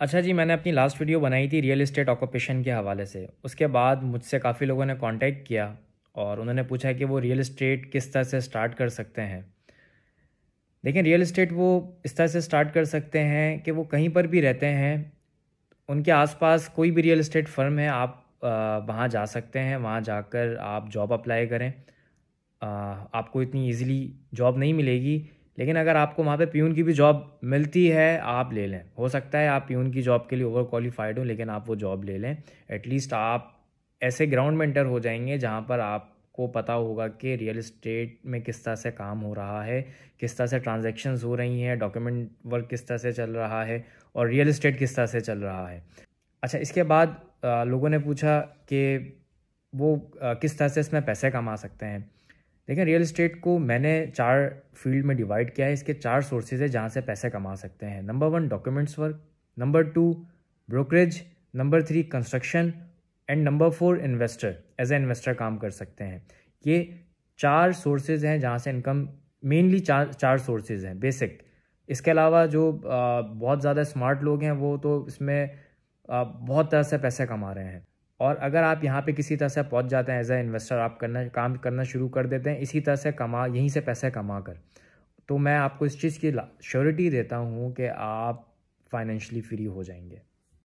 अच्छा जी मैंने अपनी लास्ट वीडियो बनाई थी रियल इस्टेट ऑक्यूपेशन के हवाले से उसके बाद मुझसे काफ़ी लोगों ने कांटेक्ट किया और उन्होंने पूछा कि वो रियल इस्टेट किस तरह से स्टार्ट कर सकते हैं देखिए रियल इस्टेट वो इस तरह से स्टार्ट कर सकते हैं कि वो कहीं पर भी रहते हैं उनके आसपास कोई भी रियल इस्टेट फर्म है आप वहाँ जा सकते हैं वहाँ जाकर आप जॉब अप्लाई करें आ, आपको इतनी इजीली जॉब नहीं मिलेगी लेकिन अगर आपको वहाँ पे प्यून की भी जॉब मिलती है आप ले लें हो सकता है आप प्यून की जॉब के लिए ओवर क्वालिफाइड हो लेकिन आप वो जॉब ले लें एटलीस्ट आप ऐसे ग्राउंड में इंटर हो जाएंगे जहाँ पर आपको पता होगा कि रियल इस्टेट में किस तरह से काम हो रहा है किस तरह से ट्रांजेक्शन्स हो रही हैं डॉक्यूमेंट वर्क किस तरह से चल रहा है और रियल इस्टेट किस तरह से चल रहा है अच्छा इसके बाद लोगों ने पूछा कि वो किस तरह से इसमें पैसे कमा सकते हैं देखें रियल इस्टेट को मैंने चार फील्ड में डिवाइड किया है इसके चार सोर्सेज है जहाँ से पैसे कमा सकते हैं number one documents work number two brokerage number three construction and number four investor as a investor काम कर सकते हैं ये चार सोर्सेज हैं जहाँ से इनकम मेनली चार चार सोर्सेज हैं बेसिक इसके अलावा जो आ, बहुत ज़्यादा स्मार्ट लोग हैं वो तो इसमें आ, बहुत तरह से पैसे कमा रहे हैं और अगर आप यहाँ पे किसी तरह से पहुँच जाते हैं एज ए इन्वेस्टर आप करना काम करना शुरू कर देते हैं इसी तरह से कमा यहीं से पैसे कमा कर तो मैं आपको इस चीज़ की श्योरिटी देता हूँ कि आप फाइनेंशली फ्री हो जाएंगे